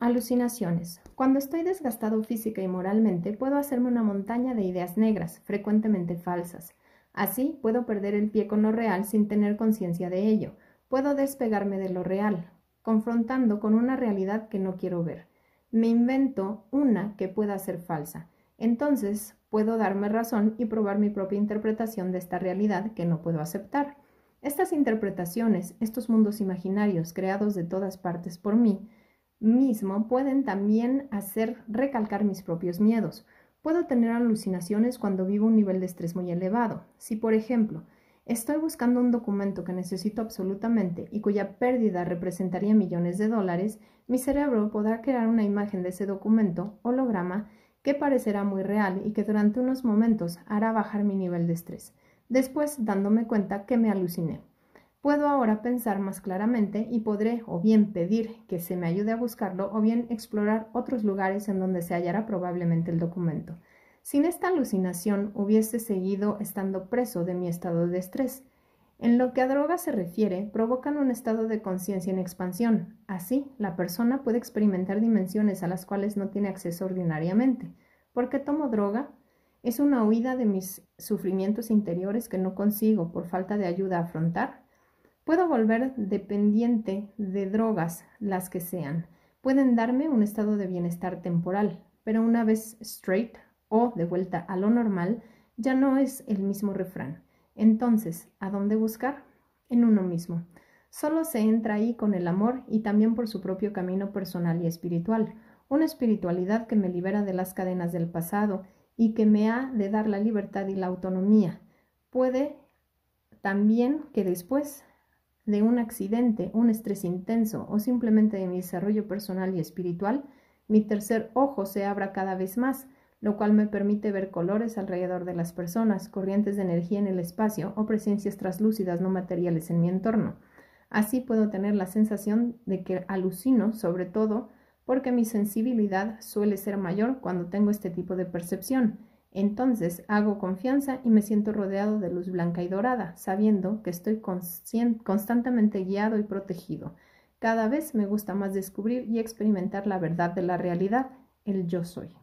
Alucinaciones. Cuando estoy desgastado física y moralmente, puedo hacerme una montaña de ideas negras, frecuentemente falsas. Así, puedo perder el pie con lo real sin tener conciencia de ello. Puedo despegarme de lo real, confrontando con una realidad que no quiero ver. Me invento una que pueda ser falsa. Entonces, puedo darme razón y probar mi propia interpretación de esta realidad que no puedo aceptar. Estas interpretaciones, estos mundos imaginarios creados de todas partes por mí, mismo pueden también hacer recalcar mis propios miedos. Puedo tener alucinaciones cuando vivo un nivel de estrés muy elevado. Si, por ejemplo, estoy buscando un documento que necesito absolutamente y cuya pérdida representaría millones de dólares, mi cerebro podrá crear una imagen de ese documento, holograma, que parecerá muy real y que durante unos momentos hará bajar mi nivel de estrés, después dándome cuenta que me aluciné. Puedo ahora pensar más claramente y podré o bien pedir que se me ayude a buscarlo o bien explorar otros lugares en donde se hallará probablemente el documento. Sin esta alucinación hubiese seguido estando preso de mi estado de estrés. En lo que a drogas se refiere, provocan un estado de conciencia en expansión. Así, la persona puede experimentar dimensiones a las cuales no tiene acceso ordinariamente. ¿Por qué tomo droga? Es una huida de mis sufrimientos interiores que no consigo, por falta de ayuda, a afrontar Puedo volver dependiente de drogas, las que sean. Pueden darme un estado de bienestar temporal, pero una vez straight o de vuelta a lo normal, ya no es el mismo refrán. Entonces, ¿a dónde buscar? En uno mismo. Solo se entra ahí con el amor y también por su propio camino personal y espiritual, una espiritualidad que me libera de las cadenas del pasado y que me ha de dar la libertad y la autonomía. Puede también que después de un accidente, un estrés intenso o simplemente de mi desarrollo personal y espiritual, mi tercer ojo se abra cada vez más, lo cual me permite ver colores alrededor de las personas, corrientes de energía en el espacio o presencias translúcidas no materiales en mi entorno. Así puedo tener la sensación de que alucino, sobre todo porque mi sensibilidad suele ser mayor cuando tengo este tipo de percepción. Entonces hago confianza y me siento rodeado de luz blanca y dorada, sabiendo que estoy constantemente guiado y protegido. Cada vez me gusta más descubrir y experimentar la verdad de la realidad, el yo soy.